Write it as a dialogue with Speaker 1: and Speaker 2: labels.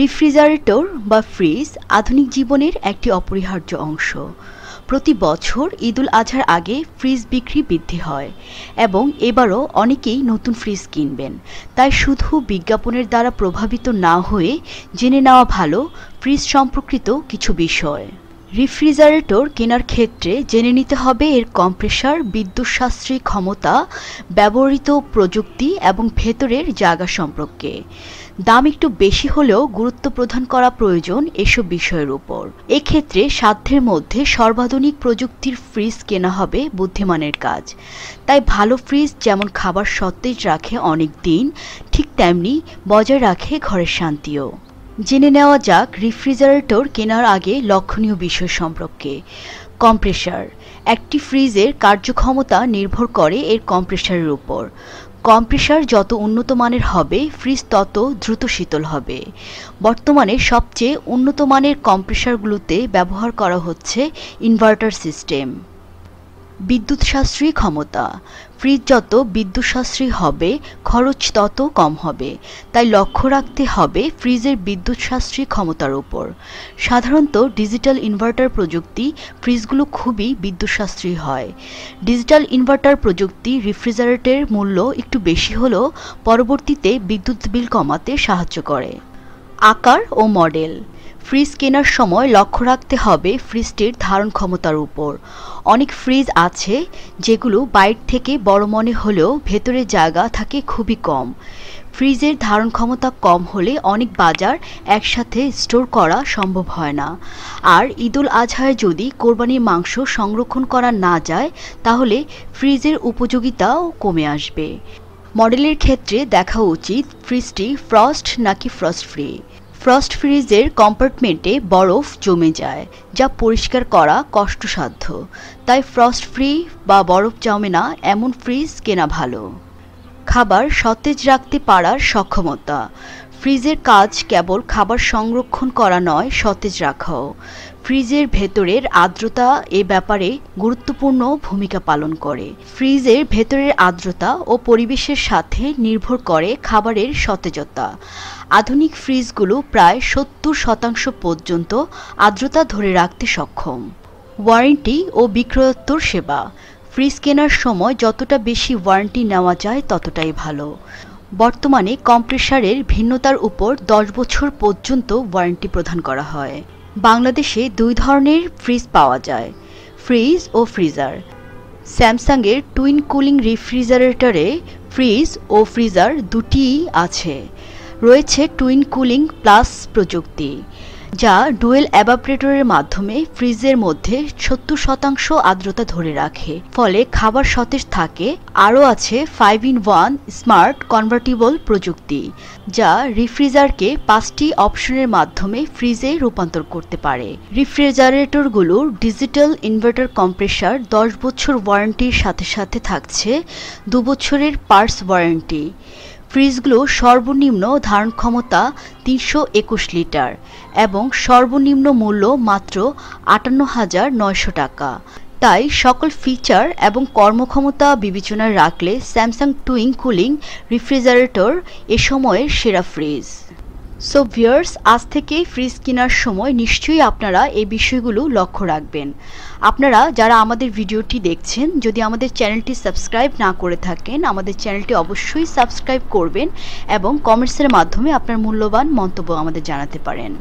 Speaker 1: refrigerator বা fridge আধুনিক জীবনের একটি অপরিহার্য অংশ প্রতি বছর ঈদুল আজহার আগে ফ্রিজ বিক্রি বৃদ্ধি হয় এবং এবারও অনেকেই নতুন ফ্রিজ কিনবেন তাই শুধু বিজ্ঞাপনের দ্বারা প্রভাবিত না হয়ে জেনে নেওয়া ভালো ফ্রিজ সম্পর্কিত কিছু বিষয় রিফ্রিজারেটর কেনার ক্ষেত্রে জেনে নিতে হবে এর কম্প্রেসার বিদ্যুৎশাস্ত্রী ক্ষমতা ব্যবহৃত প্রযুক্তি এবং ভেতরের জায়গা সম্পর্কে দাম একটু বেশি হলেও গুরুত্ব প্রদান করা প্রয়োজন এসব বিষয়ের উপর এক্ষেত্রে সাধ্যের মধ্যে সর্বাধুনিক প্রযুক্তির ফ্রিজ কেনা হবে বুদ্ধিমানের কাজ তাই ভালো ফ্রিজ যেমন খাবার সতেজ রাখে অনেক দিন ঠিক তেমনি বজায় রাখে ঘরের শান্তিও জেনে নেওয়া যাক রেফ্রিজারেটর কেনার আগে লক্ষণীয় বিষয় সম্পর্কে কম্প্রেসার একটি ফ্রিজের কার্যক্ষমতা নির্ভর করে এর কম্প্রেসারের উপর কম্প্রেসার যত উন্নত মানের হবে ফ্রিজ তত দ্রুত শীতল হবে বর্তমানে সবচেয়ে উন্নত মানের কম্প্রেসারগুলোতে ব্যবহার করা হচ্ছে ইনভার্টার সিস্টেম বিদ্যুৎসাশ্রয়ী ক্ষমতা ফ্রিজ যত বিদ্যুৎসাশ্রয়ী হবে খরচ তত কম হবে তাই লক্ষ্য রাখতে হবে ফ্রিজের বিদ্যুৎসাশ্রয়ী ক্ষমতার উপর সাধারণত ডিজিটাল ইনভার্টার প্রযুক্তি ফ্রিজগুলো খুবই বিদ্যুৎসাশ্রয়ী হয় ডিজিটাল ইনভার্টার প্রযুক্তি রেফ্রিজারেটরের মূল্য একটু বেশি হলেও পরবর্তীতে বিদ্যুৎ বিল কমাতে সাহায্য করে আকার ও মডেল ফ্রিজ কেনার সময় লক্ষ্য রাখতে হবে ফ্রিজটির ধারণ ক্ষমতার উপর অনেক ফ্রিজ আছে যেগুলো বাইর থেকে বড় মনে হলেও ভেতরে জায়গা থাকে খুবই কম ফ্রিজের ধারণ ক্ষমতা কম হলে অনেক বাজার একসাথে স্টোর করা সম্ভব হয় না আর ঈদুল আজহায় যদি কোরবানির মাংস সংরক্ষণ করা না যায় তাহলে ফ্রিজের উপযোগিতাও কমে আসবে মডেলের ক্ষেত্রে দেখা উচিত ফ্রিজটি ফ্রস্ট নাকি ফ্রস্ট ফ্রি ফ্রস্ট ফ্রিজের কম্পার্টমেন্টে বরফ জমে যায় যা পরিষ্কার করা কষ্টসাধ্য তাই ফ্রস্ট ফ্রি বা বরফ জমে না এমন ফ্রিজ কেনা ভালো খাবার সতেজ রাখতে পারার সক্ষমতা ফ্রিজের কাজ কেবল খাবার সংরক্ষণ করা নয় সতেজ রাখাও ফ্রিজের ভেতরের আর্দ্রতা এ ব্যাপারে গুরুত্বপূর্ণ ভূমিকা পালন করে ফ্রিজের ভেতরের আর্দ্রতা ও পরিবেশের সাথে নির্ভর করে খাবারের সতেজতা আধুনিক ফ্রিজগুলো প্রায় সত্তর শতাংশ পর্যন্ত আর্দ্রতা ধরে রাখতে সক্ষম ওয়ারেন্টি ও বিক্রয়োত্তর সেবা ফ্রিজ কেনার সময় যতটা বেশি ওয়ারেন্টি নেওয়া যায় ততটাই ভালো বর্তমানে কম্প্রেসারের ভিন্নতার উপর দশ বছর পর্যন্ত ওয়ারেন্টি প্রদান করা হয় বাংলাদেশে দুই ধরনের ফ্রিজ পাওয়া যায় ফ্রিজ ও ফ্রিজার স্যামসাংয়ের টুইন কুলিং রিফ্রিজারেটরে ফ্রিজ ও ফ্রিজার দুটিই আছে রয়েছে টুইন কুলিং প্লাস প্রযুক্তি যা ডুয়েল অ্যাবাপ্রেটরের মাধ্যমে ফ্রিজের মধ্যে সত্তর শতাংশ আর্দ্রতা ধরে রাখে ফলে খাবার সতেজ থাকে আরও আছে five in one smart convertible প্রযুক্তি যা রিফ্রিজারকে পাঁচটি অপশনের মাধ্যমে ফ্রিজে রূপান্তর করতে পারে রিফ্রিজারেটরগুলোর ডিজিটাল ইনভার্টার কম্প্রেসার দশ বছর ওয়ারেন্টির সাথে সাথে থাকছে দু বছরের পার্স ওয়ারেন্টি ফ্রিজগুলো সর্বনিম্ন ধারণ ক্ষমতা তিনশো একুশ লিটার এবং সর্বনিম্ন মূল্য মাত্র আটান্ন হাজার নয়শো টাকা তাই সকল ফিচার এবং কর্মক্ষমতা বিবেচনায় রাখলে স্যামসাং টুইং কুলিং রিফ্রিজারেটর এ সময়ের সেরা ফ্রিজ সো ভিয়ার্স আজ থেকে ফ্রিজ কেনার সময় নিশ্চয়ই আপনারা এই বিষয়গুলো লক্ষ্য রাখবেন আপনারা যারা আমাদের ভিডিওটি দেখছেন যদি আমাদের চ্যানেলটি সাবস্ক্রাইব না করে থাকেন আমাদের চ্যানেলটি অবশ্যই সাবস্ক্রাইব করবেন এবং কমেন্টসের মাধ্যমে আপনার মূল্যবান মন্তব্য আমাদের জানাতে পারেন